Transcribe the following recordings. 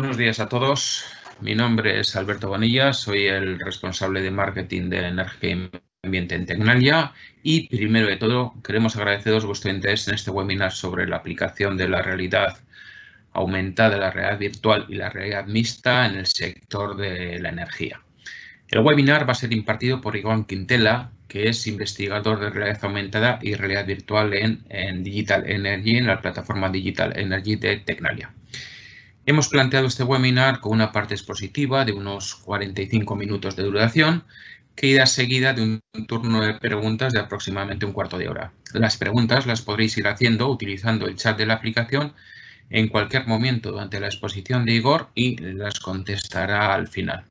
Buenos días a todos. Mi nombre es Alberto Bonilla, soy el responsable de marketing de Energía y Ambiente en Tecnalia y primero de todo queremos agradeceros vuestro interés en este webinar sobre la aplicación de la realidad aumentada, la realidad virtual y la realidad mixta en el sector de la energía. El webinar va a ser impartido por Iván Quintela, que es investigador de realidad aumentada y realidad virtual en, en Digital Energy, en la plataforma Digital Energy de Tecnalia. Hemos planteado este webinar con una parte expositiva de unos 45 minutos de duración, que irá seguida de un turno de preguntas de aproximadamente un cuarto de hora. Las preguntas las podréis ir haciendo utilizando el chat de la aplicación en cualquier momento durante la exposición de Igor y las contestará al final.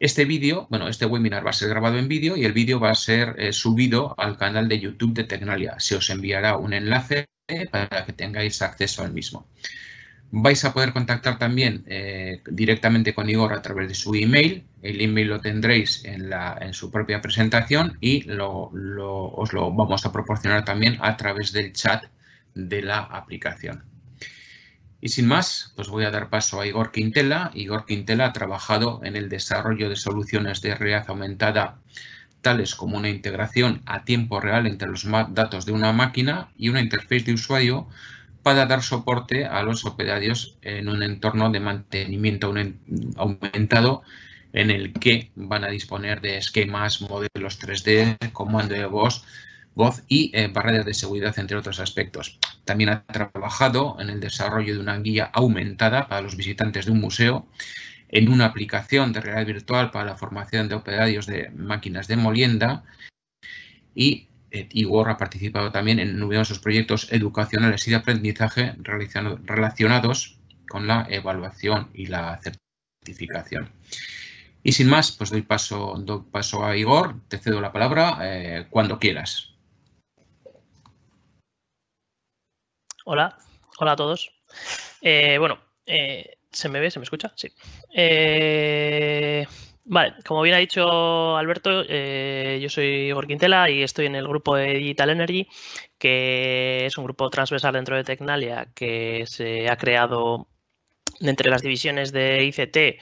Este vídeo, bueno, este webinar va a ser grabado en vídeo y el vídeo va a ser eh, subido al canal de YouTube de Tecnalia. Se os enviará un enlace para que tengáis acceso al mismo. Vais a poder contactar también eh, directamente con Igor a través de su email. El email lo tendréis en, la, en su propia presentación y os lo vamos a proporcionar también a través del chat de la aplicación. Y sin más, pues voy a dar paso a Igor Quintela. Igor Quintela ha trabajado en el desarrollo de soluciones de realidad aumentada tales como una integración a tiempo real entre los datos de una máquina y una interfaz de usuario para dar soporte a los operarios en un entorno de mantenimiento aumentado en el que van a disponer de esquemas, modelos 3D, comando de voz, voz y eh, barreras de seguridad, entre otros aspectos. También ha trabajado en el desarrollo de una guía aumentada para los visitantes de un museo, en una aplicación de realidad virtual para la formación de operarios de máquinas de molienda y eh, Igor ha participado también en numerosos proyectos educacionales y de aprendizaje relacionados con la evaluación y la certificación. Y sin más, pues doy paso, a Igor, te cedo la palabra eh, cuando quieras. Hola, hola a todos. Eh, bueno, ¿se me ve? ¿Se me escucha? Sí. Vale, como bien ha dicho Alberto, eh, yo soy Igor Quintela y estoy en el grupo de Digital Energy, que es un grupo transversal dentro de Tecnalia que se ha creado entre las divisiones de ICT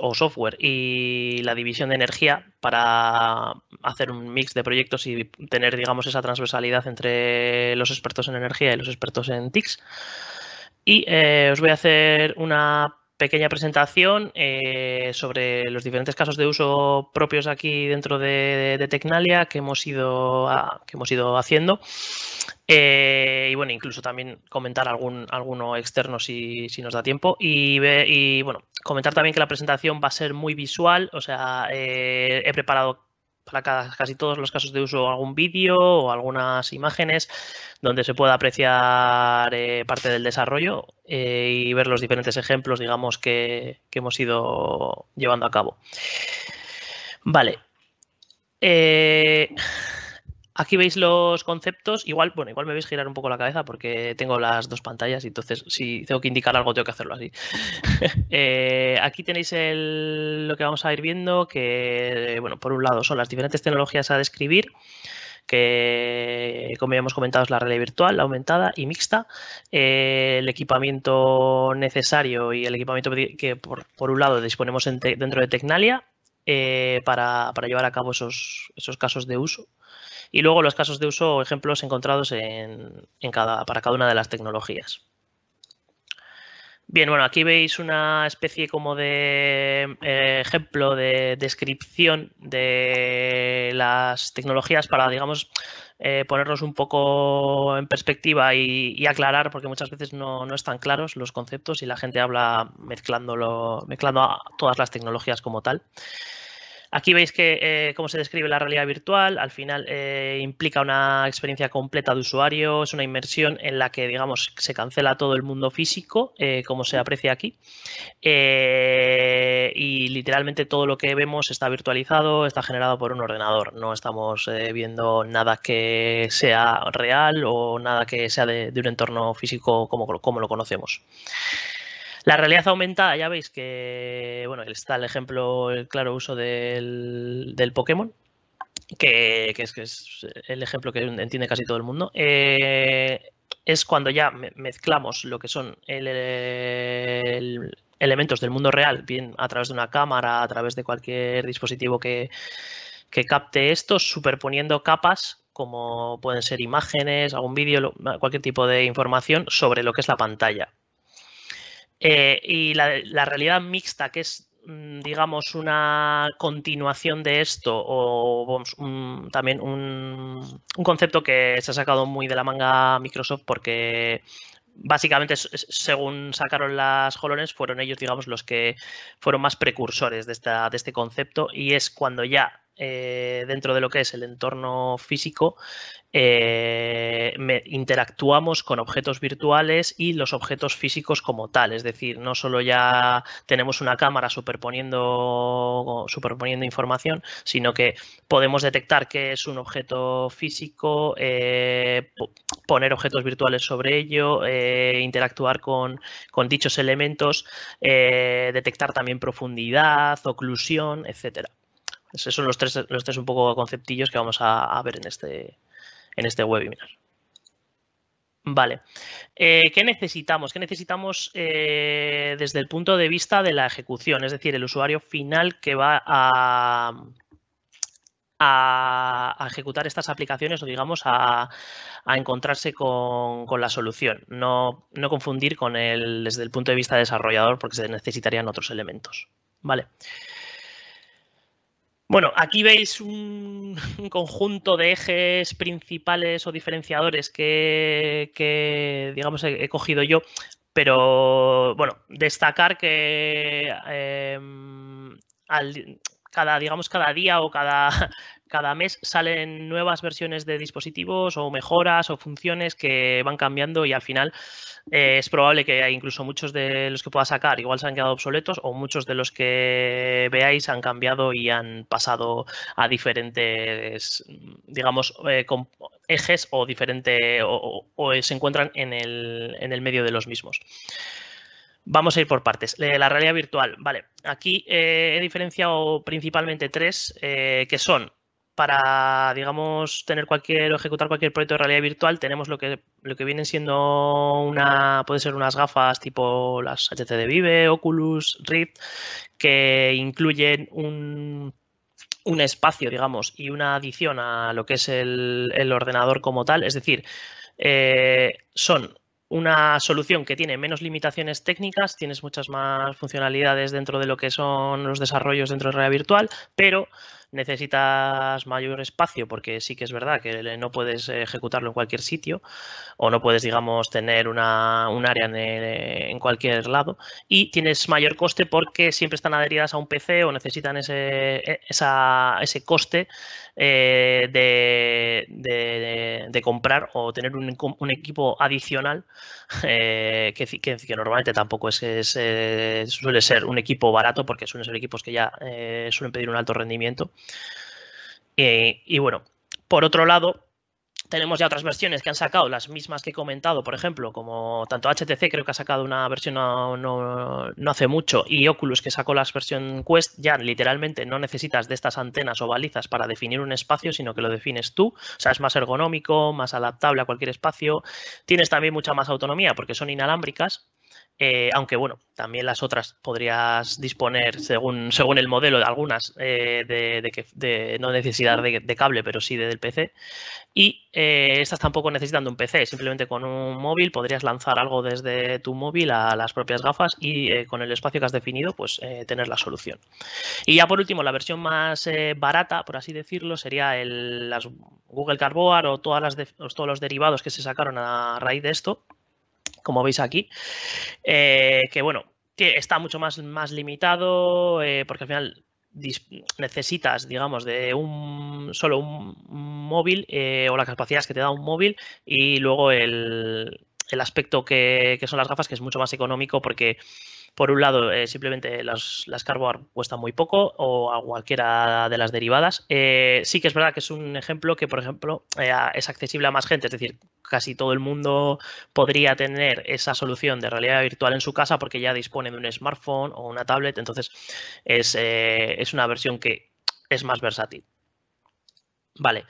o software y la división de energía para hacer un mix de proyectos y tener, digamos, esa transversalidad entre los expertos en energía y los expertos en TICs. Y eh, os voy a hacer una pequeña presentación eh, sobre los diferentes casos de uso propios aquí dentro de, Tecnalia que hemos ido, que hemos ido haciendo. Eh, y bueno, incluso también comentar algún, alguno externo si, nos da tiempo. Y, y, bueno, comentar también que la presentación va a ser muy visual, o sea, eh, he preparado para casi todos los casos de uso algún vídeo o algunas imágenes donde se pueda apreciar eh, parte del desarrollo eh, y ver los diferentes ejemplos, digamos, que, que hemos ido llevando a cabo. Vale. Eh, Aquí veis los conceptos. Igual, bueno, igual me veis girar un poco la cabeza porque tengo las dos pantallas y entonces si tengo que indicar algo tengo que hacerlo así. Eh, aquí tenéis lo que vamos a ir viendo, que, bueno, por un lado son las diferentes tecnologías a describir que como ya hemos comentado es la realidad virtual, la aumentada y mixta. Eh, el equipamiento necesario y el equipamiento que por, un lado disponemos dentro de Tecnalia eh, para, llevar a cabo esos, esos casos de uso y luego los casos de uso o ejemplos encontrados en, cada, para cada una de las tecnologías. Bien, bueno, aquí veis una especie como de eh, ejemplo de descripción de las tecnologías para, digamos, eh, ponernos un poco en perspectiva y, aclarar, porque muchas veces no, están claros los conceptos y la gente habla mezclándolo, mezclando a todas las tecnologías como tal. Aquí veis que eh, cómo se describe la realidad virtual. Al final eh, implica una experiencia completa de usuario, es una inmersión en la que, digamos, se cancela todo el mundo físico, eh, como se aprecia aquí. y literalmente todo lo que vemos está virtualizado, está generado por un ordenador. No estamos viendo nada que sea real o nada que sea de, un entorno físico como, como lo conocemos. La realidad aumentada, ya veis que, bueno, está el ejemplo, el claro uso del, del Pokémon, que, es, es, el ejemplo que entiende casi todo el mundo. Eh, es cuando ya mezclamos lo que son elementos del mundo real, bien a través de una cámara, a través de cualquier dispositivo que, que capte esto, superponiendo capas como pueden ser imágenes, algún vídeo, cualquier tipo de información sobre lo que es la pantalla. Eh, y la, realidad mixta, que es, mm, digamos, una continuación de esto, o también un, concepto que se ha sacado muy de la manga Microsoft porque básicamente, según sacaron las HoloLens, fueron ellos, digamos, los que fueron más precursores de, de este concepto y es cuando ya eh, dentro de lo que es el entorno físico, eh, interactuamos con objetos virtuales y los objetos físicos como tal. Es decir, no solo ya tenemos una cámara superponiendo, superponiendo información, sino que podemos detectar qué es un objeto físico, eh, poner objetos virtuales sobre ello, interactuar con, dichos elementos, detectar también profundidad, oclusión, etcétera. Esos son los tres, los un poco conceptillos que vamos a, ver en este, en este webinar. Vale. Eh, ¿Qué necesitamos? ¿Qué necesitamos eh, desde el punto de vista de la ejecución? Es decir, el usuario final que va a, ejecutar estas aplicaciones o digamos a, encontrarse con, la solución. No, no confundir con el desde el punto de vista desarrollador porque se necesitarían otros elementos. Vale. Bueno, aquí veis un, conjunto de ejes principales o diferenciadores que, digamos, he, cogido yo. Pero, bueno, destacar que em, cada, digamos, cada día o cada, cada mes salen nuevas versiones de dispositivos o mejoras o funciones que van cambiando y al final eh, es probable que incluso muchos de los que pueda sacar igual se han quedado obsoletos o muchos de los que veáis han cambiado y han pasado a diferentes, digamos, eh, ejes o diferente o, se encuentran en el, medio de los mismos. Vamos a ir por partes. Eh, la realidad virtual, vale. Aquí he diferenciado principalmente tres, que son para, digamos, tener cualquier o ejecutar cualquier proyecto de realidad virtual, tenemos lo que, lo que vienen siendo una, puede ser unas gafas tipo las HTC Vive, Oculus, Rift, que incluyen un, un espacio, digamos, y una adición a lo que es el, ordenador como tal. Es decir, eh, son una solución que tiene menos limitaciones técnicas, tienes muchas más funcionalidades dentro de lo que son los desarrollos dentro de realidad virtual, pero necesitas mayor espacio porque sí que es verdad que no puedes ejecutarlo en cualquier sitio o no puedes, digamos, tener una, un área en, eh, en, cualquier lado y tienes mayor coste porque siempre están adheridas a un PC o necesitan ese, e, esa, ese coste eh, de, de, comprar o tener un, equipo adicional eh, que, que, normalmente tampoco es, suele ser un equipo barato porque suelen ser equipos que ya suelen pedir un alto rendimiento eh, y bueno, por otro lado, tenemos ya otras versiones que han sacado, las mismas que he comentado, por ejemplo, como tanto HTC creo que ha sacado una versión no, no, hace mucho y Oculus que sacó la versión Quest, ya literalmente no necesitas de estas antenas o balizas para definir un espacio, sino que lo defines tú, o sea, es más ergonómico, más adaptable a cualquier espacio, tienes también mucha más autonomía porque son inalámbricas, eh, aunque bueno, también las otras podrías disponer según, según el modelo eh, de algunas de, que, de, no necesidad de, cable, pero sí del PC. Y eh, estas tampoco necesitan un PC, simplemente con un móvil podrías lanzar algo desde tu móvil a las propias gafas y con el espacio que has definido, pues tener la solución. Y ya por último, la versión más barata, por así decirlo, sería el, Google Carboard o todas las todos los derivados que se sacaron a raíz de esto como veis aquí, eh, que bueno, está mucho más, más limitado eh, porque al final necesitas, digamos, de un solo un móvil eh, o las capacidades que te da un móvil y luego el, el aspecto que, que, son las gafas, que es mucho más económico porque por un lado, eh, simplemente las, las cuestan muy poco o a cualquiera de las derivadas. Eh, sí que es verdad que es un ejemplo que, por ejemplo, eh, es accesible a más gente, es decir, casi todo el mundo podría tener esa solución de realidad virtual en su casa porque ya dispone de un smartphone o una tablet, entonces es, es una versión que es más versátil. Vale.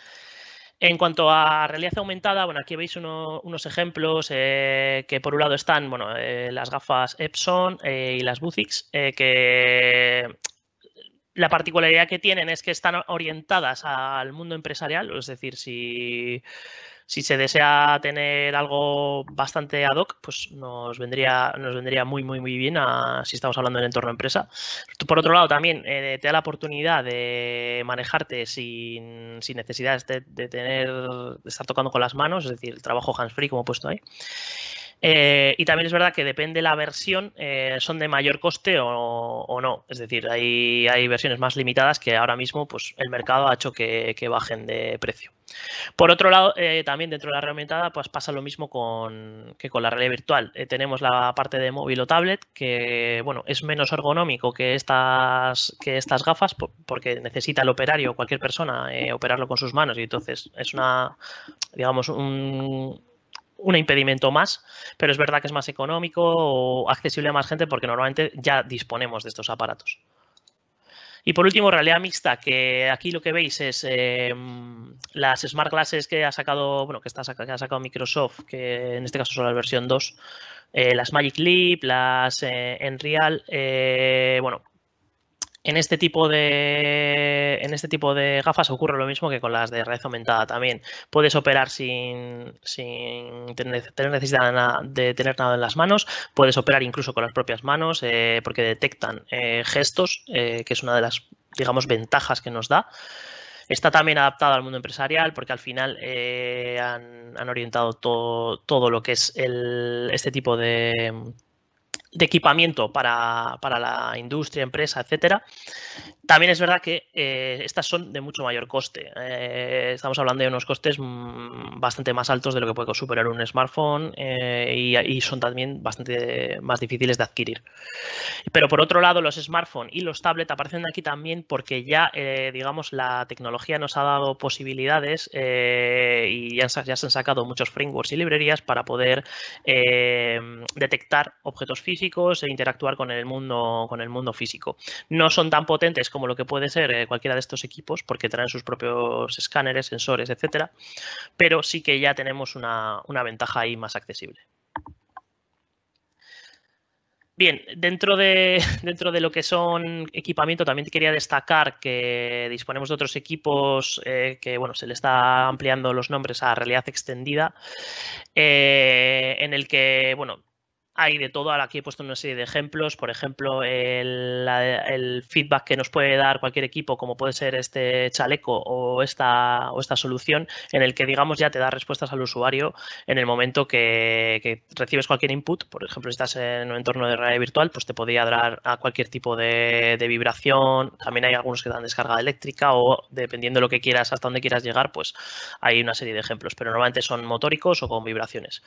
En cuanto a realidad aumentada, bueno, aquí veis unos ejemplos eh, que por un lado están, bueno, eh, las gafas Epson eh, y las Buzix, que la particularidad que tienen es que están orientadas al mundo empresarial, es decir, si si se desea tener algo bastante ad hoc, pues nos vendría, nos vendría muy, muy, muy bien ah, si estamos hablando del entorno empresa. Por otro lado, también eh, te da la oportunidad de manejarte sin, necesidad de, tener, de estar tocando con las manos, es decir, el trabajo hands-free, como he puesto ahí. Eh, y también es verdad que depende la versión, eh, son de mayor coste o, no. Es decir, hay, hay versiones más limitadas que ahora mismo pues, el mercado ha hecho que, bajen de precio. Por otro lado, eh, también dentro de la realidad pues, pasa lo mismo con, que con la realidad virtual. tenemos la parte de móvil o tablet que bueno, es menos ergonómico que estas, que estas gafas porque necesita el operario o cualquier persona operarlo con sus manos y entonces es una, digamos, un un impedimento más, pero es verdad que es más económico o accesible a más gente porque normalmente ya disponemos de estos aparatos. Y por último, realidad mixta, que aquí lo que veis es em, las smart glasses que ha sacado, bueno, que, está, ha sacado Microsoft, que en este caso son la versión 2, eh, las Magic Leap, las eh, Enreal, eh, bueno, en este tipo de en este tipo de gafas ocurre lo mismo que con las de red aumentada también. Puedes operar sin, tener, necesidad de, tener nada en las manos, puedes operar incluso con las propias manos eh, porque detectan eh, gestos, eh, que es una de las digamos ventajas que nos da. Está también adaptado al mundo empresarial porque al final han, orientado todo, todo lo que es este tipo de de equipamiento para, para la industria, empresa, etcétera, también es verdad que eh, estas son de mucho mayor coste. Eh, estamos hablando de unos costes mm, bastante más altos de lo que puede superar un smartphone eh, y, son también bastante más difíciles de adquirir. Pero por otro lado, los smartphones y los tablets aparecen aquí también porque ya, digamos, la tecnología nos ha dado posibilidades y ya, se han sacado muchos frameworks y librerías para poder detectar objetos físicos e interactuar con el mundo, con el mundo físico. No son tan potentes como lo que puede ser eh, cualquiera de estos equipos, porque traen sus propios escáneres, sensores, etcétera, pero sí que ya tenemos una, ventaja ahí más accesible. Bien, dentro de, dentro de lo que son equipamiento, también quería destacar que disponemos de otros equipos eh, que, bueno, se le está ampliando los nombres a realidad extendida, eh, en el que, bueno, hay de todo. Ahora aquí he puesto una serie de ejemplos. Por ejemplo, el, feedback que nos puede dar cualquier equipo, como puede ser este chaleco o esta, solución, en el que, digamos, ya te da respuestas al usuario en el momento que, recibes cualquier input. Por ejemplo, si estás en un entorno de realidad virtual, pues te podría dar a cualquier tipo de, vibración. También hay algunos que dan descarga eléctrica o, dependiendo de lo que quieras, hasta dónde quieras llegar, pues hay una serie de ejemplos. Pero normalmente son motóricos o con vibraciones.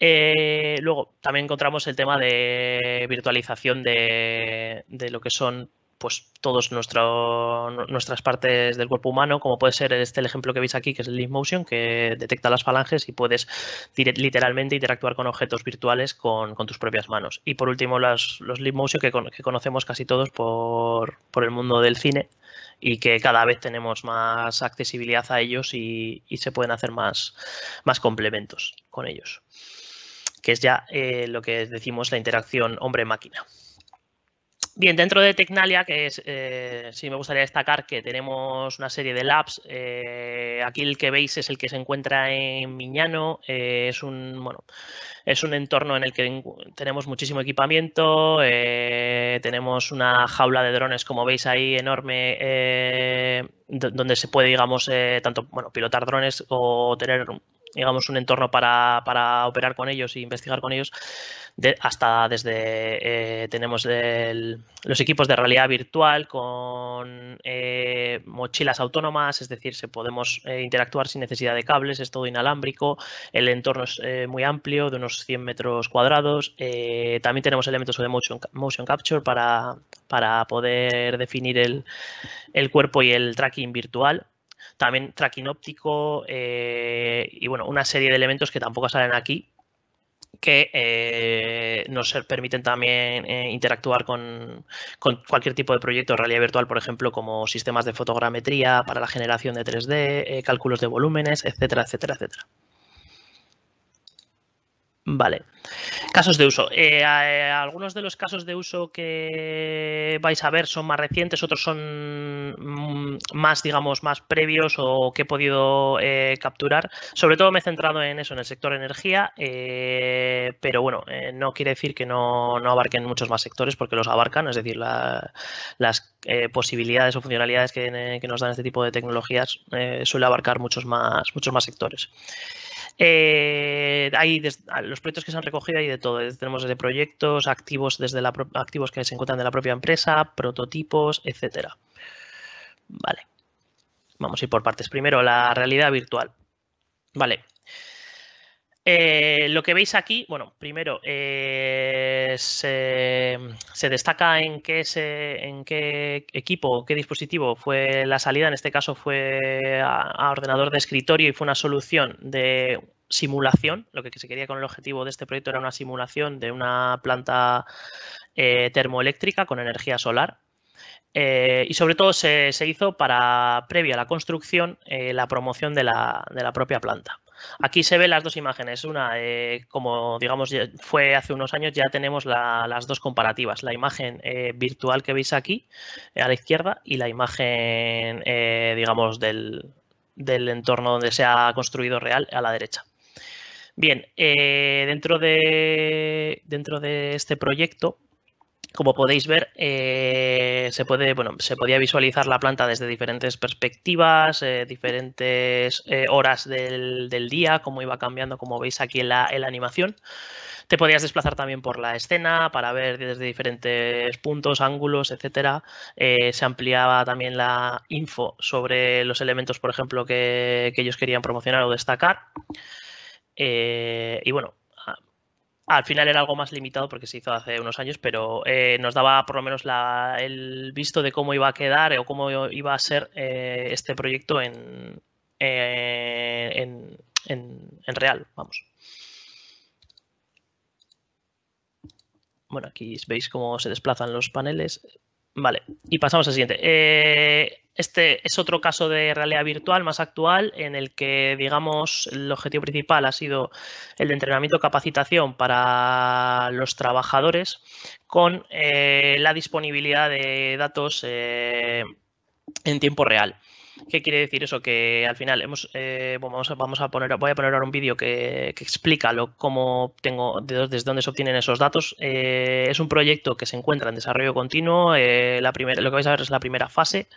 Eh, luego, también encontramos el tema de virtualización de, lo que son pues todos nuestras partes del cuerpo humano, como puede ser este el ejemplo que veis aquí, que es el Leap Motion, que detecta las falanges y puedes literalmente interactuar con objetos virtuales con, tus propias manos. Y por último, las, los Leap Motion que, que, conocemos casi todos por, el mundo del cine y que cada vez tenemos más accesibilidad a ellos y, y se pueden hacer más, más complementos con ellos que es ya eh, lo que decimos la interacción hombre-máquina. Bien, dentro de Tecnalia, que es, eh, sí me gustaría destacar que tenemos una serie de labs. Eh, aquí el que veis es el que se encuentra en Miñano. Eh, es, un, bueno, es un entorno en el que tenemos muchísimo equipamiento. tenemos una jaula de drones, como veis ahí, enorme donde se puede, digamos, eh, tanto bueno, pilotar drones o tener, digamos, un entorno para, operar con ellos e investigar con ellos, hasta desde eh, tenemos los equipos de realidad virtual con eh, mochilas autónomas, es decir, se podemos interactuar sin necesidad de cables, es todo inalámbrico, el entorno es muy amplio, de unos 100 metros cuadrados, también tenemos elementos de motion, motion capture para, para poder definir el, el cuerpo y el tracking virtual, también tracking óptico eh, y bueno, una serie de elementos que tampoco salen aquí que eh, nos permiten también eh, interactuar con, con, cualquier tipo de proyecto de realidad virtual, por ejemplo, como sistemas de fotogrametría para la generación de 3D, cálculos de volúmenes, etcétera, etcétera, etcétera. Vale. Casos de uso. Eh, eh, algunos de los casos de uso que vais a ver son más recientes, otros son mm, más, digamos, más previos o que he podido eh, capturar. Sobre todo me he centrado en eso, en el sector energía, pero bueno, no quiere decir que no, abarquen muchos más sectores porque los abarcan, es decir, las posibilidades o funcionalidades que, que, nos dan este tipo de tecnologías suele abarcar muchos más, muchos más sectores. Eh, hay los proyectos que se han recogido hay de todo. Tenemos desde proyectos, activos, desde la, activos que se encuentran de la propia empresa, prototipos, etcétera. Vale. Vamos a ir por partes. Primero, la realidad virtual. Vale. Eh, lo que veis aquí, bueno, primero eh, se, destaca en qué, equipo, qué dispositivo fue la salida. En este caso fue a, ordenador de escritorio y fue una solución de simulación. Lo que se quería con el objetivo de este proyecto era una simulación de una planta eh, termoeléctrica con energía solar. y sobre todo se, hizo para, previa a la construcción, la promoción de la propia planta. Aquí se ven las dos imágenes. Una, eh, como digamos fue hace unos años, ya tenemos las dos comparativas. La imagen eh, virtual que veis aquí eh, a la izquierda y la imagen, digamos, del, entorno donde se ha construido real a la derecha. Bien, dentro, de, dentro de este proyecto como podéis ver, eh, se, puede, bueno, se podía visualizar la planta desde diferentes perspectivas, eh, diferentes eh, horas del, día, cómo iba cambiando, como veis aquí en la, animación. Te podías desplazar también por la escena para ver desde diferentes puntos, ángulos, etcétera. se ampliaba también la info sobre los elementos, por ejemplo, que, que ellos querían promocionar o destacar. y bueno, al final era algo más limitado porque se hizo hace unos años, pero eh, nos daba por lo menos el visto de cómo iba a quedar o cómo iba a ser eh, este proyecto eh, en, en, en, real. Vamos. Bueno, aquí veis cómo se desplazan los paneles. Vale, y pasamos al siguiente. Este es otro caso de realidad virtual más actual en el que, digamos, el objetivo principal ha sido el de entrenamiento capacitación para los trabajadores con eh, la disponibilidad de datos eh, en tiempo real. ¿Qué quiere decir eso? Que al final hemos, eh, vamos, a, poner, voy a poner ahora un vídeo que, explica lo, cómo tengo, desde dónde se obtienen esos datos. es un proyecto que se encuentra en desarrollo continuo. la lo que vais a ver es la primera fase.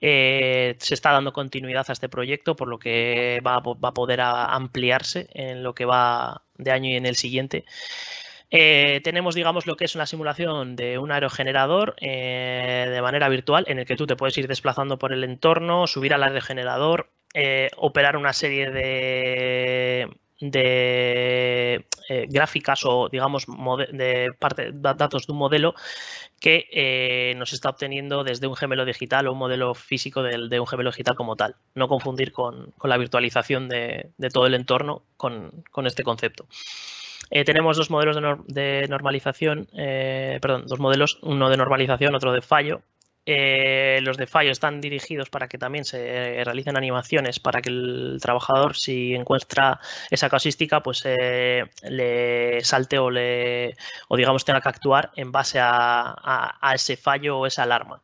Eh, se está dando continuidad a este proyecto, por lo que va, a poder ampliarse en lo que va de año y en el siguiente. Eh, tenemos, digamos, lo que es una simulación de un aerogenerador eh, de manera virtual en el que tú te puedes ir desplazando por el entorno, subir al aerogenerador, operar una serie de, de eh, gráficas o, digamos, de parte, datos de un modelo que eh, nos está obteniendo desde un gemelo digital o un modelo físico de, un gemelo digital como tal. No confundir con, la virtualización de, todo el entorno con, este concepto. Eh, tenemos dos modelos de, de normalización, perdón, dos modelos, uno de normalización, otro de fallo, eh, los de fallo están dirigidos para que también se eh, realicen animaciones para que el trabajador, si encuentra esa casística, pues eh, le salte o le o digamos tenga que actuar en base a, ese fallo o esa alarma.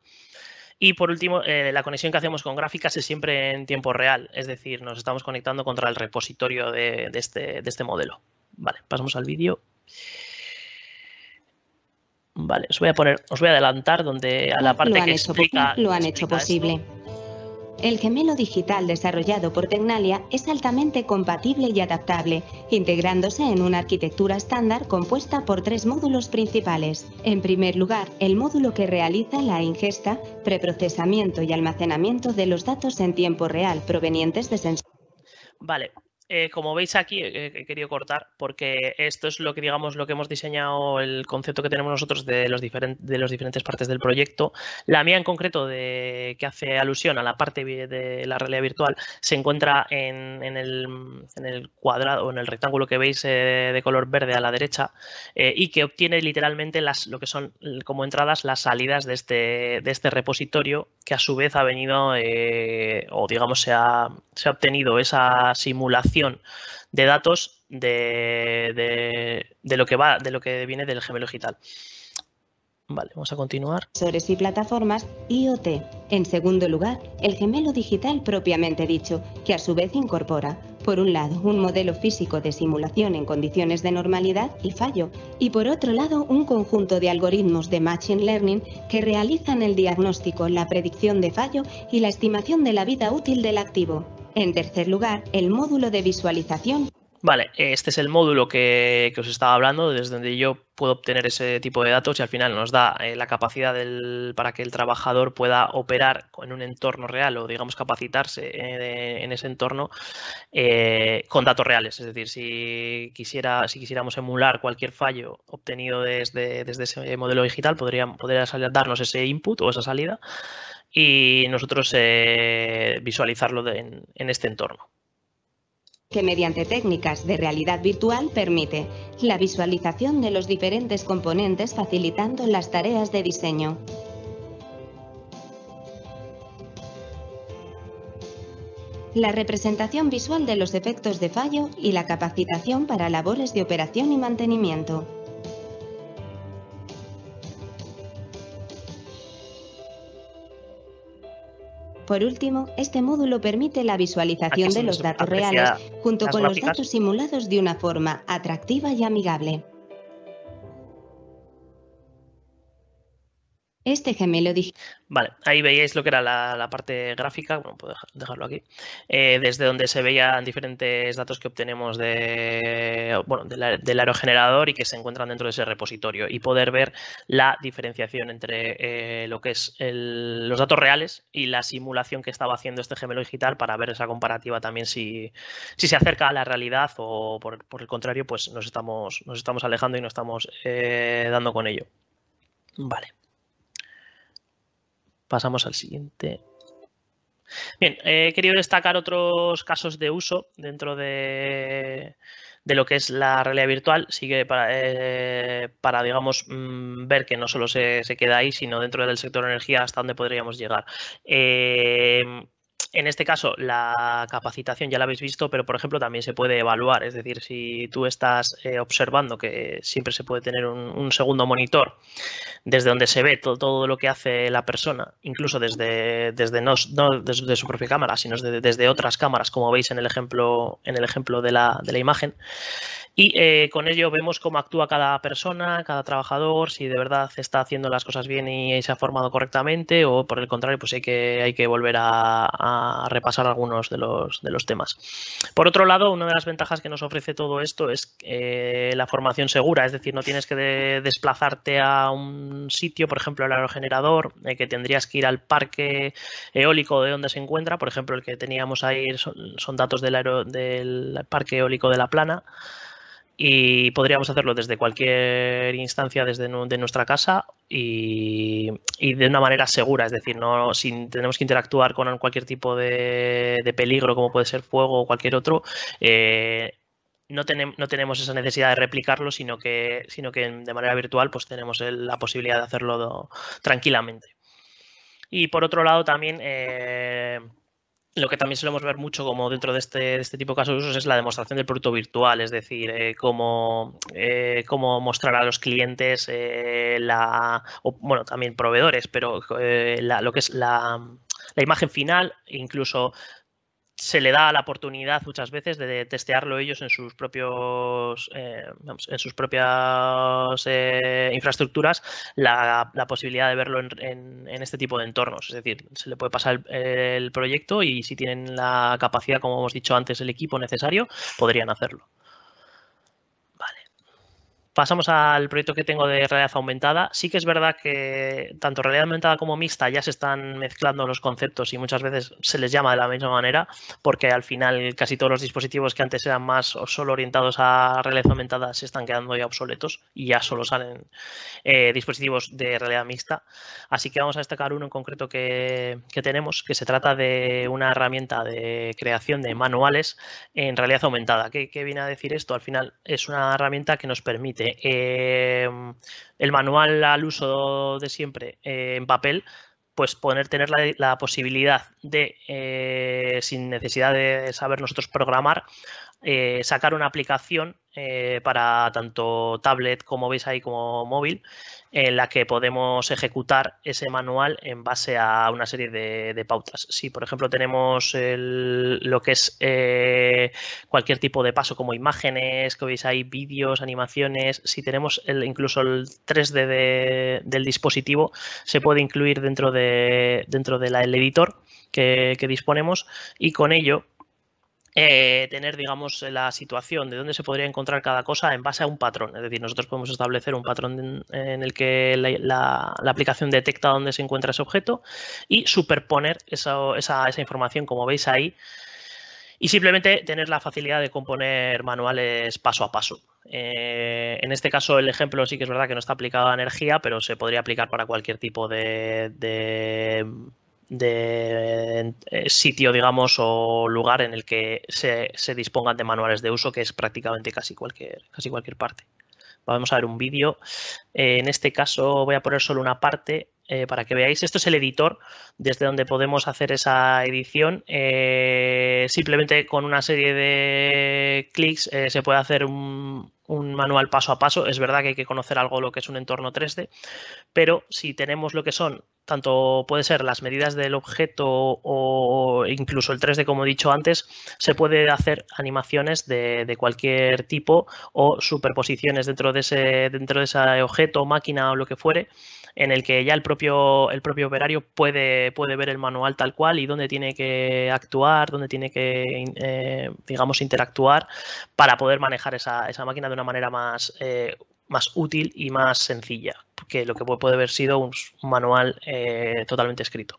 Y por último, la conexión que hacemos con gráficas es siempre en tiempo real, es decir, nos estamos conectando contra el repositorio de, este, de este, modelo. Vale, pasamos al vídeo. Vale, os voy a poner, os voy a adelantar donde a la parte que explica, lo han hecho posible. El gemelo digital desarrollado por Tecnalia es altamente compatible y adaptable, integrándose en una arquitectura estándar compuesta por tres módulos principales. En primer lugar, el módulo que realiza la ingesta, preprocesamiento y almacenamiento de los datos en tiempo real provenientes de sensores. Vale, eh, como veis aquí, eh, he querido cortar porque esto es lo que digamos lo que hemos diseñado, el concepto que tenemos nosotros de los, de diferentes partes del proyecto. La mía en concreto, de, que hace alusión a la parte de la realidad virtual, se encuentra en, el, en el, cuadrado, en el rectángulo que veis eh, de color verde a la derecha y que obtiene literalmente las, lo que son como entradas las salidas de este, de este repositorio que a su vez ha venido o digamos se ha obtenido esa simulación de datos de, lo que va, de lo que viene del gemelo digital. Vale, vamos a continuar. y plataformas IoT. En segundo lugar, el gemelo digital propiamente dicho, que a su vez incorpora, por un lado, un modelo físico de simulación en condiciones de normalidad y fallo, y por otro lado, un conjunto de algoritmos de Machine Learning que realizan el diagnóstico, la predicción de fallo y la estimación de la vida útil del activo. En tercer lugar, el módulo de visualización. Vale, este es el módulo que, os estaba hablando, desde donde yo puedo obtener ese tipo de datos y al final nos da eh, la capacidad para que el trabajador pueda operar en un entorno real o, digamos, capacitarse eh, en ese entorno eh, con datos reales. Es decir, si, quisiera, si quisiéramos emular cualquier fallo obtenido desde, ese modelo digital, podría darnos ese input o esa salida y nosotros eh, visualizarlo en este entorno que mediante técnicas de realidad virtual permite la visualización de los diferentes componentes facilitando las tareas de diseño. La representación visual de los efectos de fallo y la capacitación para labores de operación y mantenimiento. Por último, este módulo permite la visualización de los datos reales junto con los datos simulados de una forma atractiva y amigable. Este gemelo digital. Vale, ahí veíais lo que era la, parte gráfica, bueno, puedo dejarlo aquí, eh, desde donde se veían diferentes datos que obtenemos de, del aerogenerador y que se encuentran dentro de ese repositorio y poder ver la diferenciación entre eh, lo que es los datos reales y la simulación que estaba haciendo este gemelo digital para ver esa comparativa también si, se acerca a la realidad o por, el contrario, pues nos estamos, nos estamos alejando y nos estamos eh, dando con ello. Vale. Pasamos al siguiente. Bien, eh, he querido destacar otros casos de uso dentro de, lo que es la realidad virtual. Sigue para, eh, para digamos, mm, ver que no solo se, queda ahí, sino dentro del sector energía hasta dónde podríamos llegar. Eh, en este caso, la capacitación ya la habéis visto, pero por ejemplo también se puede evaluar. Es decir, si tú estás eh, observando que siempre se puede tener un, segundo monitor desde donde se ve todo, lo que hace la persona, incluso desde, desde su propia cámara, sino desde, desde, otras cámaras, como veis en el ejemplo, en el ejemplo de, la, de la imagen. Y eh, con ello vemos cómo actúa cada persona, cada trabajador, si de verdad está haciendo las cosas bien y se ha formado correctamente, o por el contrario, pues hay que, hay que volver a repasar algunos de los, de los, temas. Por otro lado, una de las ventajas que nos ofrece todo esto es eh, la formación segura, es decir, no tienes que desplazarte a un sitio, por ejemplo, el aerogenerador, eh, que tendrías que ir al parque eólico de donde se encuentra, por ejemplo, el que teníamos ahí son, son datos del, aero, del parque eólico de La Plana y podríamos hacerlo desde cualquier instancia desde de nuestra casa y, de una manera segura, es decir, no sin tenemos que interactuar con cualquier tipo de, peligro como puede ser fuego o cualquier otro. Eh, no, tenemos, no tenemos esa necesidad de replicarlo, sino que, sino que de manera virtual pues tenemos la posibilidad de hacerlo tranquilamente. Y por otro lado también eh, lo que también solemos ver mucho como dentro este, de este, tipo de casos de usos es la demostración del producto virtual, es decir, eh, cómo, eh, cómo, mostrar a los clientes eh, la, bueno, también proveedores, pero lo que es la, la imagen final, incluso se le da la oportunidad muchas veces de testearlo ellos en sus propios eh, en sus propias eh, infraestructuras la, posibilidad de verlo en, este tipo de entornos es decir se le puede pasar el, proyecto y si tienen la capacidad como hemos dicho antes el equipo necesario podrían hacerlo Pasamos al proyecto que tengo de realidad aumentada. Sí que es verdad que tanto realidad aumentada como mixta ya se están mezclando los conceptos y muchas veces se les llama de la misma manera porque al final casi todos los dispositivos que antes eran más o solo orientados a realidad aumentada se están quedando ya obsoletos y ya solo salen eh, dispositivos de realidad mixta. Así que vamos a destacar uno en concreto que, tenemos, que se trata de una herramienta de creación de manuales en realidad aumentada. qué viene a decir esto? Al final es una herramienta que nos permite Em, el manual al uso de siempre eh, en papel, pues poner tener la, posibilidad de, eh, sin necesidad de saber nosotros programar, eh, sacar una aplicación eh, para tanto tablet como veis ahí como móvil en la que podemos ejecutar ese manual en base a una serie de, pautas. Si, por ejemplo, tenemos lo que es eh, cualquier tipo de paso, como imágenes, que veis ahí, vídeos, animaciones, si tenemos el, incluso el 3D del dispositivo, se puede incluir dentro, de, dentro del editor que disponemos y con ello eh, tener, digamos, la situación de dónde se podría encontrar cada cosa en base a un patrón. Es decir, nosotros podemos establecer un patrón en el que la, aplicación detecta dónde se encuentra ese objeto y superponer esa, información, como veis ahí, y simplemente tener la facilidad de componer manuales paso a paso. Eh, en este caso, el ejemplo sí que es verdad que no está aplicado a energía, pero se podría aplicar para cualquier tipo de de eh, sitio, digamos, o lugar en el que se, dispongan de manuales de uso, que es prácticamente casi cualquier, casi cualquier parte. Vamos a ver un vídeo. Eh, en este caso voy a poner solo una parte eh, para que veáis. Esto es el editor desde donde podemos hacer esa edición. simplemente con una serie de clics se puede hacer un, un, manual paso a paso. Es verdad que hay que conocer algo lo que es un entorno 3D, pero si tenemos lo que son tanto puede ser las medidas del objeto o incluso el 3D, como he dicho antes, se puede hacer animaciones de, cualquier tipo o superposiciones dentro de ese, dentro de ese objeto, máquina o lo que fuere en el que ya el propio, el propio operario puede, puede ver el manual tal cual y dónde tiene que actuar, dónde tiene que, eh, digamos, interactuar para poder manejar esa, esa máquina de una manera más eh, más útil y más sencilla que lo que puede haber sido un, manual eh, totalmente escrito.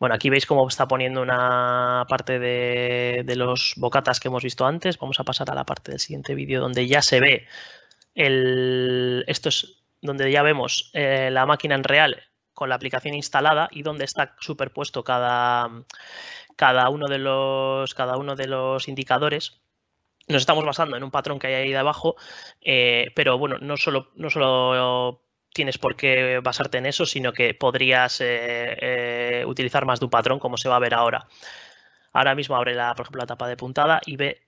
Bueno, aquí veis cómo está poniendo una parte de, los bocatas que hemos visto antes. Vamos a pasar a la parte del siguiente vídeo donde ya se ve el... Esto es donde ya vemos eh, la máquina en real con la aplicación instalada y donde está superpuesto cada, cada, uno, de los, cada uno de los indicadores nos estamos basando en un patrón que hay ahí de abajo, eh, pero bueno, no solo, no solo tienes por qué basarte en eso, sino que podrías eh, eh, utilizar más de un patrón, como se va a ver ahora. Ahora mismo abre, la, por ejemplo, la tapa de puntada y ve,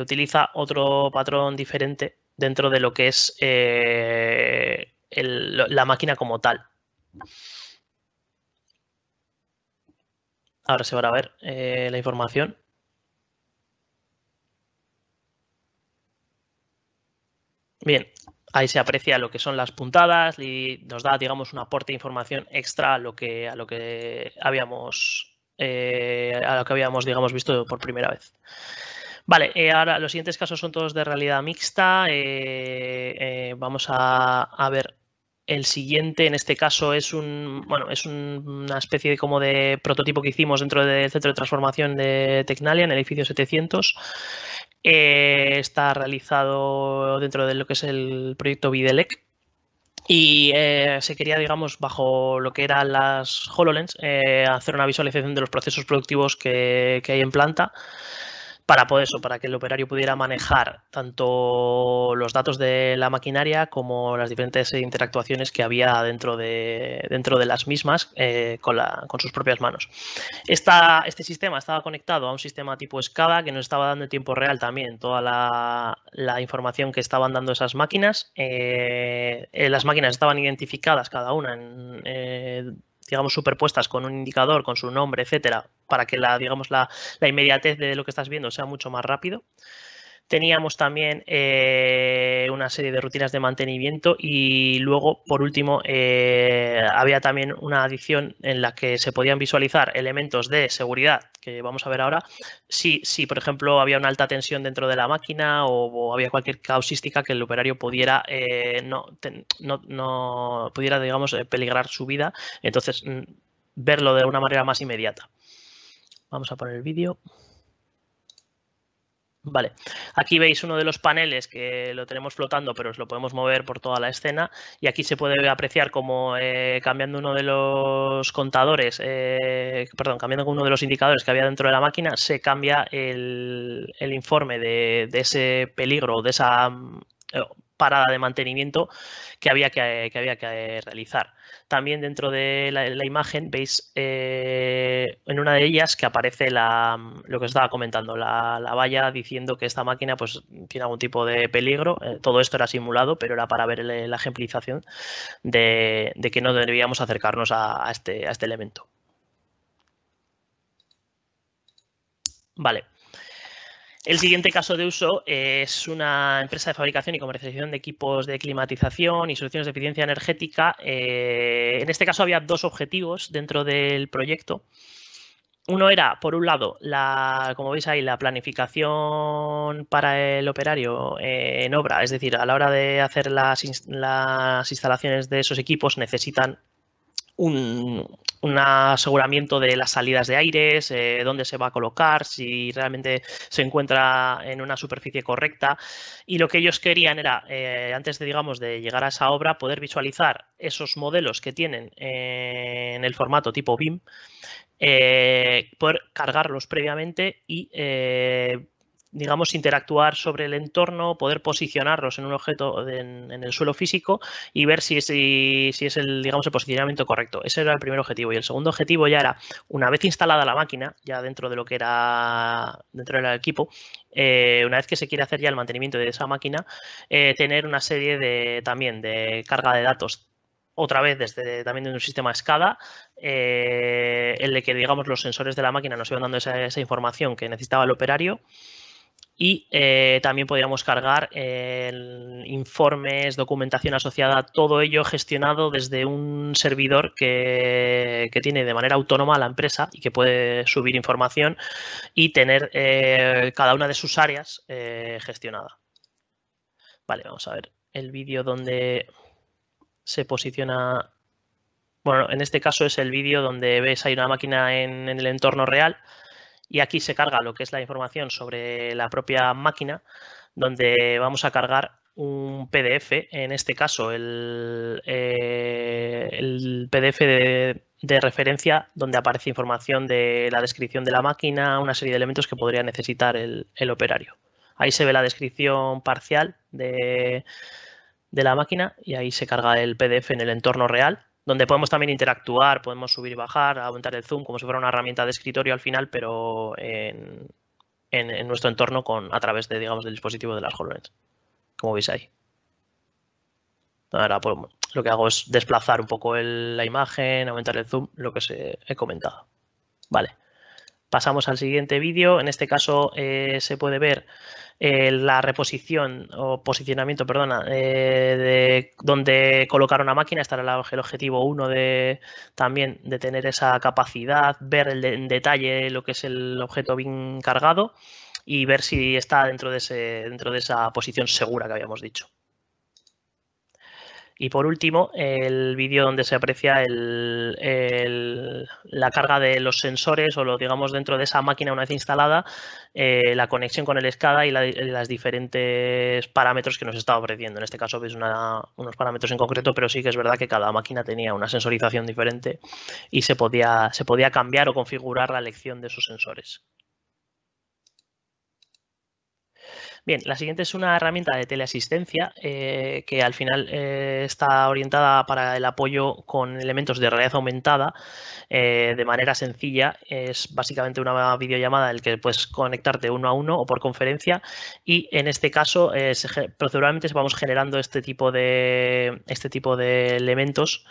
utiliza otro patrón diferente dentro de lo que es la máquina como tal. Ahora se va a ver la información. Bien, ahí se aprecia lo que son las puntadas y nos da, digamos, un aporte de información extra a lo que, a lo que habíamos, eh, a lo que habíamos, digamos, visto por primera vez. Vale, eh, ahora los siguientes casos son todos de realidad mixta. Eh, vamos a, a ver el siguiente, en este caso, es un bueno, es una especie como de prototipo que hicimos dentro del centro de transformación de Tecnalia, en el edificio 700. Eh, está realizado dentro de lo que es el proyecto Videlec, y eh, se quería, digamos, bajo lo que eran las HoloLens, eh, hacer una visualización de los procesos productivos que hay en planta para eso, para que el operario pudiera manejar tanto los datos de la maquinaria como las diferentes eh, interactuaciones que había dentro de, dentro de las mismas eh, con, sus propias manos. este sistema estaba conectado a un sistema tipo SCADA que nos estaba dando en tiempo real también toda la, información que estaban dando esas máquinas. Eh, las máquinas estaban identificadas cada una en, digamos, superpuestas con un indicador, con su nombre, etcétera, para que la, digamos, la, la inmediatez de lo que estás viendo sea mucho más rápido. Teníamos también eh, una serie de rutinas de mantenimiento y luego, por último, eh, había también una adición en la que se podían visualizar elementos de seguridad, que vamos a ver ahora, si, por ejemplo, había una alta tensión dentro de la máquina o, había cualquier causística que el operario pudiera, eh, pudiera digamos, peligrar su vida. Entonces, mm, verlo de una manera más inmediata. Vamos a poner el vídeo. Vale, aquí veis uno de los paneles que lo tenemos flotando, pero os lo podemos mover por toda la escena. Y aquí se puede apreciar como eh, cambiando uno de los contadores, eh, perdón, cambiando uno de los indicadores que había dentro de la máquina, se cambia el, informe de, ese peligro, de esa mm, eh, parada de mantenimiento que había que, había que eh, realizar. También dentro de la, imagen veis eh, en una de ellas que aparece lo que os estaba comentando, la, valla diciendo que esta máquina pues, tiene algún tipo de peligro. Eh, todo esto era simulado, pero era para ver la ejemplización de, que no debíamos acercarnos este, a este elemento. Vale. El siguiente caso de uso es una empresa de fabricación y comercialización de equipos de climatización y soluciones de eficiencia energética. Eh, en este caso había dos objetivos dentro del proyecto. Uno era, por un lado, la, como veis ahí, la planificación para el operario eh, en obra, es decir, a la hora de hacer las, las instalaciones de esos equipos necesitan un, aseguramiento de las salidas de aires, eh, dónde se va a colocar, si realmente se encuentra en una superficie correcta. Y lo que ellos querían era, eh, antes de, digamos, de llegar a esa obra, poder visualizar esos modelos que tienen en el formato tipo BIM, eh, poder cargarlos previamente y digamos, interactuar sobre el entorno, poder posicionarlos en un objeto en, el suelo físico y ver si es, si, es el, digamos, el posicionamiento correcto. Ese era el primer objetivo. Y el segundo objetivo ya era, una vez instalada la máquina, ya dentro de lo que era, dentro del equipo, eh, una vez que se quiere hacer ya el mantenimiento de esa máquina, eh, tener una serie de, también de carga de datos otra vez desde también de un sistema SCADA, eh, en el que digamos los sensores de la máquina nos iban dando esa, esa información que necesitaba el operario y eh, también podríamos cargar eh, informes, documentación asociada, todo ello gestionado desde un servidor que, tiene de manera autónoma la empresa y que puede subir información y tener eh, cada una de sus áreas gestionada. Vale, vamos a ver el vídeo donde se posiciona... Bueno, en este caso es el vídeo donde ves hay una máquina en el entorno real y aquí se carga lo que es la información sobre la propia máquina, donde vamos a cargar un PDF, en este caso el, eh, el PDF de, referencia donde aparece información de la descripción de la máquina, una serie de elementos que podría necesitar el, operario. Ahí se ve la descripción parcial de la máquina y ahí se carga el PDF en el entorno real donde podemos también interactuar, podemos subir y bajar, aumentar el zoom como si fuera una herramienta de escritorio al final, pero en, nuestro entorno con, a través de, del dispositivo de las HoloLens, como veis ahí. Ahora pues, lo que hago es desplazar un poco la imagen, aumentar el zoom, lo que os he, comentado. Vale, pasamos al siguiente vídeo. En este caso eh, se puede ver eh, la reposición o posicionamiento, perdona, eh, de donde colocar una máquina, estará el objetivo uno de también de tener esa capacidad, ver el en detalle lo que es el objeto bien cargado y ver si está dentro de, ese, dentro de esa posición segura que habíamos dicho. Y por último, el vídeo donde se aprecia la carga de los sensores o, lo, digamos, dentro de esa máquina una vez instalada, eh, la conexión con el SCADA y los diferentes parámetros que nos está ofreciendo. En este caso veis pues, unos parámetros en concreto, pero sí que es verdad que cada máquina tenía una sensorización diferente y se podía, se podía cambiar o configurar la elección de sus sensores. Bien, la siguiente es una herramienta de teleasistencia eh, que al final eh, está orientada para el apoyo con elementos de realidad aumentada eh, de manera sencilla. Es básicamente una videollamada en la que puedes conectarte uno a uno o por conferencia y en este caso proceduralmente vamos generando este tipo de, este tipo de elementos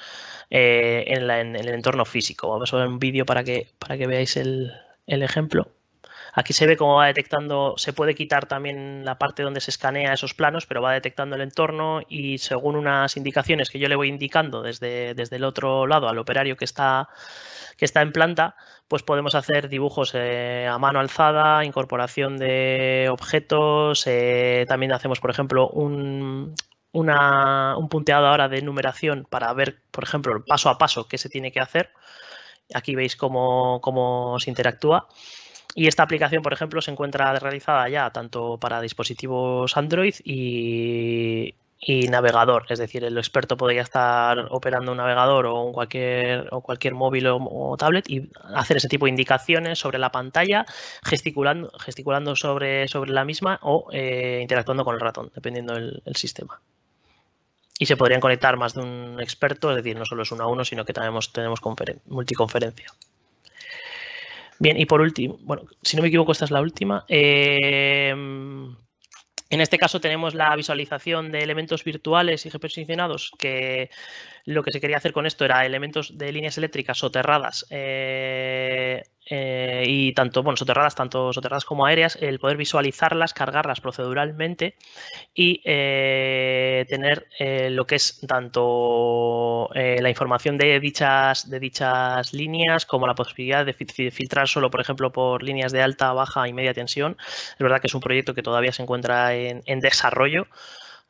en, el entorno físico. Vamos a ver un vídeo para que, para que veáis el, el ejemplo. Aquí se ve cómo va detectando, se puede quitar también la parte donde se escanea esos planos, pero va detectando el entorno y según unas indicaciones que yo le voy indicando desde, desde el otro lado al operario que está, que está en planta, pues podemos hacer dibujos eh, a mano alzada, incorporación de objetos, eh, también hacemos, por ejemplo, un, punteado ahora de numeración para ver, por ejemplo, el paso a paso que se tiene que hacer. Aquí veis cómo, cómo se interactúa. Y esta aplicación, por ejemplo, se encuentra realizada ya tanto para dispositivos Android y, navegador. Es decir, el experto podría estar operando un navegador o cualquier, o cualquier móvil o, tablet y hacer ese tipo de indicaciones sobre la pantalla, gesticulando, gesticulando sobre, sobre la misma o eh, interactuando con el ratón, dependiendo del sistema. Y se podrían conectar más de un experto, es decir, no solo es uno a uno, sino que tenemos, tenemos multiconferencia. Bien, y por último, bueno, si no me equivoco, esta es la última. Eh, en este caso tenemos la visualización de elementos virtuales y geposicionados que lo que se quería hacer con esto era elementos de líneas eléctricas soterradas eh, eh, y tanto, bueno, soterradas, tanto soterradas como aéreas, el poder visualizarlas, cargarlas proceduralmente y eh, tener lo que es tanto la información de dichas, de dichas líneas como la posibilidad de filtrar solo, por ejemplo, por líneas de alta, baja y media tensión. Es verdad que es un proyecto que todavía se encuentra en, en desarrollo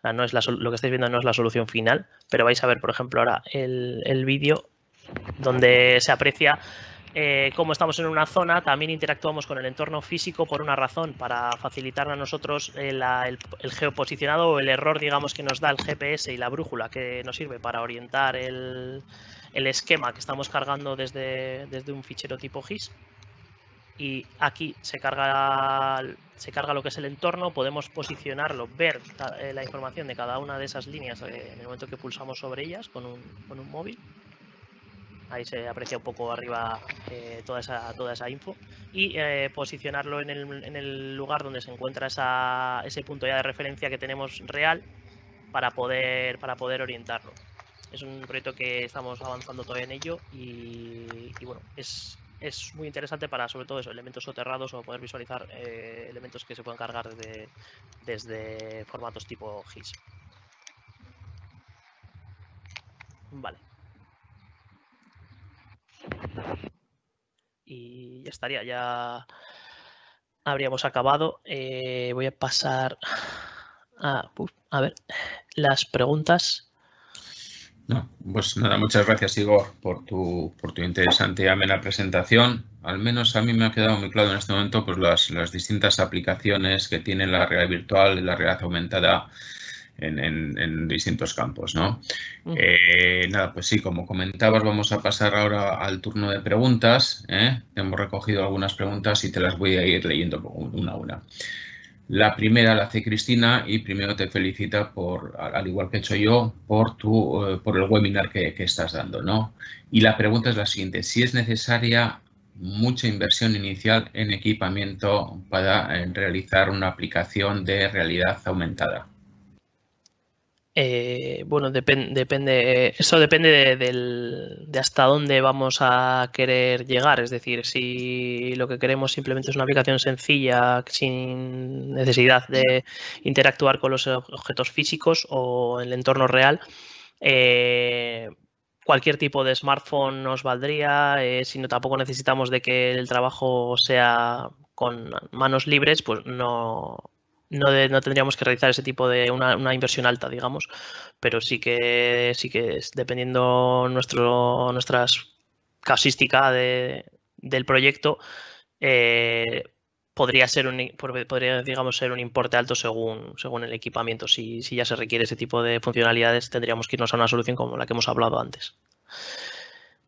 no es lo que estáis viendo no es la solución final, pero vais a ver, por ejemplo, ahora el, vídeo donde se aprecia eh, cómo estamos en una zona, también interactuamos con el entorno físico por una razón, para facilitar a nosotros eh, el, geoposicionado o el error, digamos, que nos da el GPS y la brújula que nos sirve para orientar el, esquema que estamos cargando desde, desde un fichero tipo GIS y aquí se carga, se carga lo que es el entorno, podemos posicionarlo, ver eh, la información de cada una de esas líneas eh, en el momento que pulsamos sobre ellas con un, con un móvil. Ahí se aprecia un poco arriba eh, toda, esa, toda esa info. Y posicionarlo en el, en el, lugar donde se encuentra esa, ese punto ya de referencia que tenemos real para poder, para poder orientarlo. Es un proyecto que estamos avanzando todavía en ello y bueno, es es muy interesante para, sobre todo, eso, elementos soterrados o poder visualizar eh, elementos que se pueden cargar desde formatos tipo GIS. Vale. Y ya estaría, ya habríamos acabado. Eh, voy a pasar a, a ver las preguntas pues nada, muchas gracias Igor por tu, por tu interesante y amena presentación. Al menos a mí me ha quedado muy claro en este momento pues las, distintas aplicaciones que tiene la realidad virtual y la realidad aumentada en, distintos campos. ¿no? Eh, nada, pues sí, como comentabas, vamos a pasar ahora al turno de preguntas. ¿eh? Hemos recogido algunas preguntas y te las voy a ir leyendo una a una. La primera la hace Cristina y primero te felicita por, al igual que he hecho yo, por tu, eh, por el webinar que, estás dando, ¿no? Y la pregunta es la siguiente: si es necesaria mucha inversión inicial en equipamiento para eh, realizar una aplicación de realidad aumentada. Eh, bueno, depende, eso depende de, hasta dónde vamos a querer llegar. Es decir, si lo que queremos simplemente es una aplicación sencilla, sin necesidad de interactuar con los objetos físicos o el entorno real, eh, cualquier tipo de smartphone nos valdría, eh, Si no, tampoco necesitamos de que el trabajo sea con manos libres, pues no, no, no, tendríamos que realizar ese tipo de una, inversión alta, digamos, pero sí que sí que dependiendo nuestro nuestras casística de, del proyecto eh, podría ser un podría digamos ser un importe alto según según el equipamiento. Si, si ya se requiere ese tipo de funcionalidades tendríamos que irnos a una solución como la que hemos hablado antes.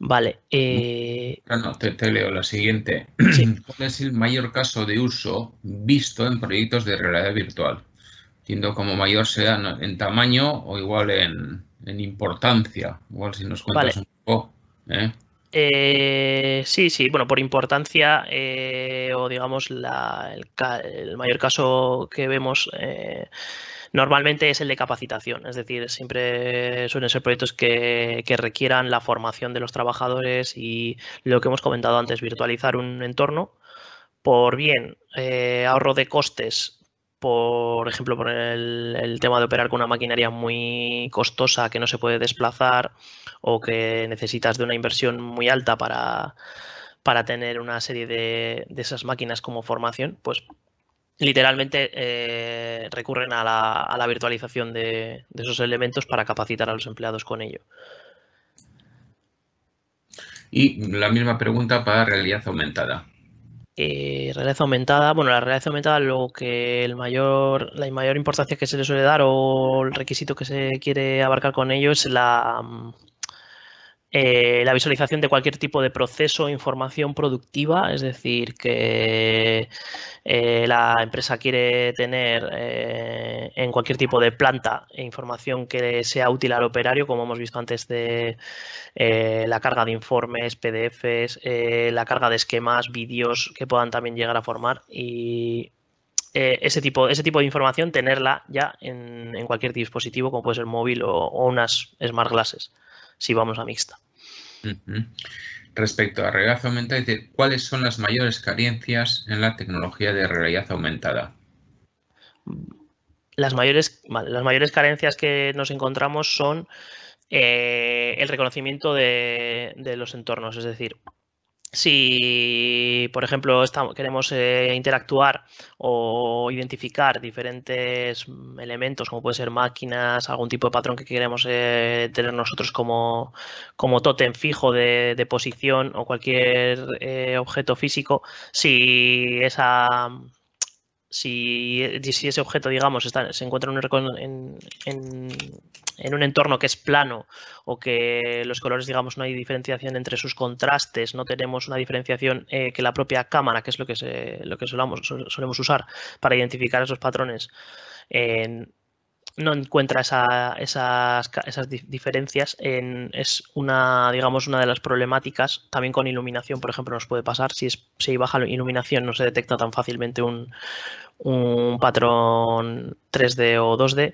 Vale. Eh... te, leo la siguiente. ¿Cuál es el mayor caso de uso visto en proyectos de realidad virtual? Siendo como mayor sea en tamaño o igual en, importancia. Igual si nos cuentas un poco. ¿eh? Eh, sí, sí, bueno, por importancia eh, o digamos el, el, mayor caso que vemos Normalmente es el de capacitación, es decir, siempre suelen ser proyectos que, requieran la formación de los trabajadores y lo que hemos comentado antes, virtualizar un entorno por bien eh, ahorro de costes por ejemplo, por el, tema de operar con una maquinaria muy costosa que no se puede desplazar o que necesitas de una inversión muy alta para, para tener una serie de, de, esas máquinas como formación, pues literalmente eh, recurren a la, virtualización de, esos elementos para capacitar a los empleados con ello. Y la misma pregunta para realidad aumentada. Eh, realidad aumentada, bueno, la realidad aumentada lo que el mayor, la mayor importancia que se le suele dar o el requisito que se quiere abarcar con ello es la, mm, eh, la visualización de cualquier tipo de proceso o información productiva, es decir, que eh, la empresa quiere tener eh, en cualquier tipo de planta información que sea útil al operario, como hemos visto antes de la carga de informes, PDFs, la carga de esquemas, vídeos que puedan también llegar a formar y ese, tipo, ese tipo de información tenerla ya en, cualquier dispositivo, como puede ser móvil o unas smart glasses si vamos a mixta. Respecto a realidad aumentada, ¿cuáles son las mayores carencias en la tecnología de realidad aumentada? Las mayores, las mayores carencias que nos encontramos son eh, el reconocimiento de los entornos, es decir, si, por ejemplo, estamos, queremos eh, interactuar o identificar diferentes mm, elementos, como pueden ser máquinas, algún tipo de patrón que queremos eh, tener nosotros como, como tótem fijo de, de posición o cualquier eh, objeto físico, si esa si, eh, si ese objeto, digamos, está, se encuentra en, en un, entorno que es plano o que los colores, digamos, no hay diferenciación entre sus contrastes, no tenemos una diferenciación eh, que la propia cámara, que es lo que, se, lo que solemos usar para identificar esos patrones, en no encuentra esas, esas, diferencias. es una, digamos, una de las problemáticas. También con iluminación, por ejemplo, nos puede pasar. Si, es, si hay iluminación, no se detecta tan fácilmente un, un patrón 3D o 2D.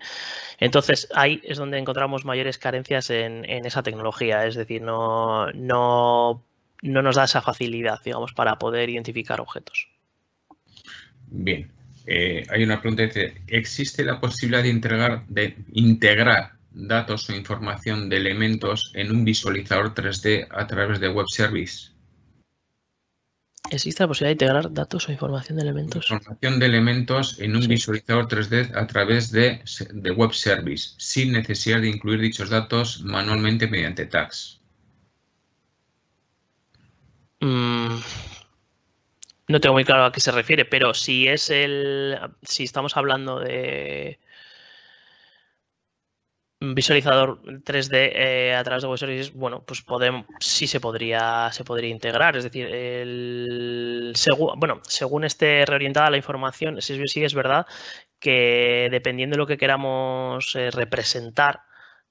Entonces, ahí es donde encontramos mayores carencias en, en esa tecnología. Es decir, no, no, no nos da esa facilidad, digamos, para poder identificar objetos. Bien, eh, hay una pregunta que dice, ¿existe la posibilidad de integrar, de integrar datos o información de elementos en un visualizador 3D a través de web service? ¿Existe la posibilidad de integrar datos o información de elementos? Información de elementos en un visualizador 3D a través de, web service, sin necesidad de incluir dichos datos manualmente mediante tags. Mm. No tengo muy claro a qué se refiere, pero si es el. Si estamos hablando de visualizador 3D eh, a través de web bueno, pues podemos, sí se podría, se podría integrar. Es decir, el, según, bueno, según esté reorientada la información, sí, es verdad que dependiendo de lo que queramos eh, representar,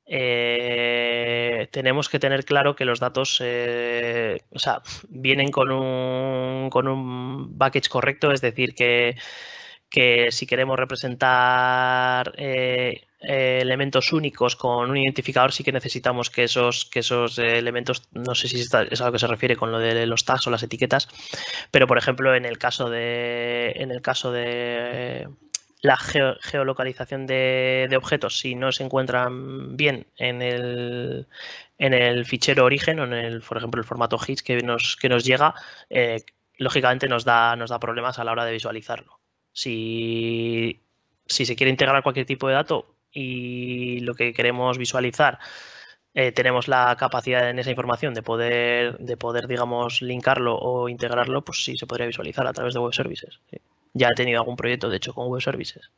eh, tenemos que tener claro que los datos eh, vienen con un, con un package correcto, es decir, que, que si queremos representar eh, elementos únicos con un identificador, sí que necesitamos que esos, que esos elementos, no sé si es a lo que se refiere con lo de los tags o las etiquetas, pero por ejemplo, en el caso de, en el caso de la geolocalización de, objetos si no se encuentran bien en el, en el fichero origen o en el, por ejemplo, el formato HITS que nos, que nos llega, eh, lógicamente nos da, nos da problemas a la hora de visualizarlo. Si, se quiere integrar cualquier tipo de dato y lo que queremos visualizar eh, tenemos la capacidad en esa información de poder, de poder, digamos, linkarlo o integrarlo, pues sí se podría visualizar a través de web services ya ha tenido algún proyecto, de hecho, con web services.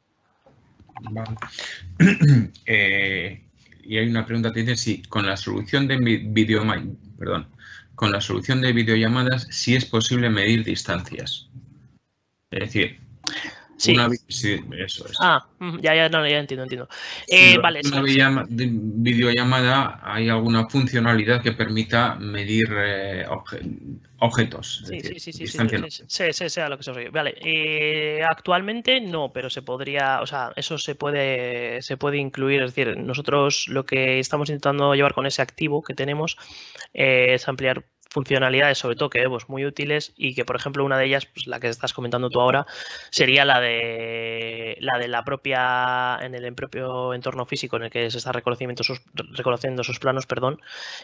Eh, y hay una pregunta que dice si con la solución de video, perdón, con la solución de videollamadas si es posible medir distancias. Es decir, Sí. eso es. Ah, ya, ya, no, ya entiendo, entiendo. Eh, vale, una videollamada hay alguna funcionalidad que permita medir eh, objetos. Sí, sí, sí, sí, sí, sí, sí, lo que se Vale, eh, actualmente no, pero se podría, o sea, eso se puede, se puede incluir. Es decir, nosotros lo que estamos intentando llevar con ese activo que tenemos eh, es ampliar funcionalidades, sobre todo que vemos muy útiles y que, por ejemplo, una de ellas, pues, la que estás comentando tú ahora, sería la de la de la propia en el propio entorno físico en el que se está sus, reconociendo sus planos, perdón,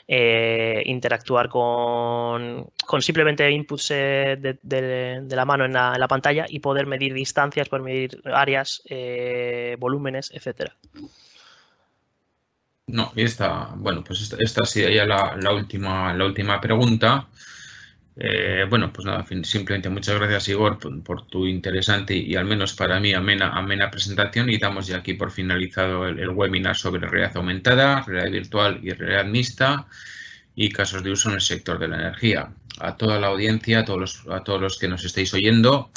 eh, interactuar con, con simplemente inputs eh, de, la mano en la, pantalla y poder medir distancias, poder medir áreas, eh, volúmenes, etcétera. No, y esta, bueno, pues esta, sería ya la, última, la última pregunta. Eh, bueno, pues nada, simplemente muchas gracias Igor por, tu interesante y al menos para mí amena, presentación y damos ya aquí por finalizado el, webinar sobre realidad aumentada, realidad virtual y realidad mixta y casos de uso en el sector de la energía. A toda la audiencia, a todos los, a todos los que nos estáis oyendo,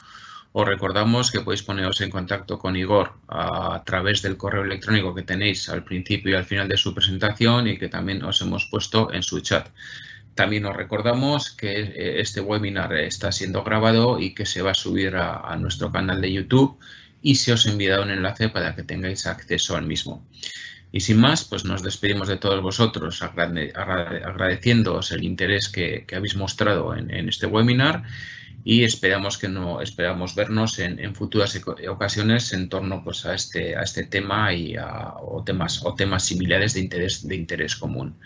os recordamos que podéis poneros en contacto con Igor a través del correo electrónico que tenéis al principio y al final de su presentación y que también os hemos puesto en su chat. También os recordamos que eh, este webinar está siendo grabado y que se va a subir a, nuestro canal de YouTube y se os envía un enlace para que tengáis acceso al mismo. Y sin más, pues nos despedimos de todos vosotros agradeciéndoos el interés que, habéis mostrado en este webinar y esperamos que no esperamos vernos en, futuras ocasiones en torno pues, a este a este tema y a, o temas o temas similares de interés de interés común.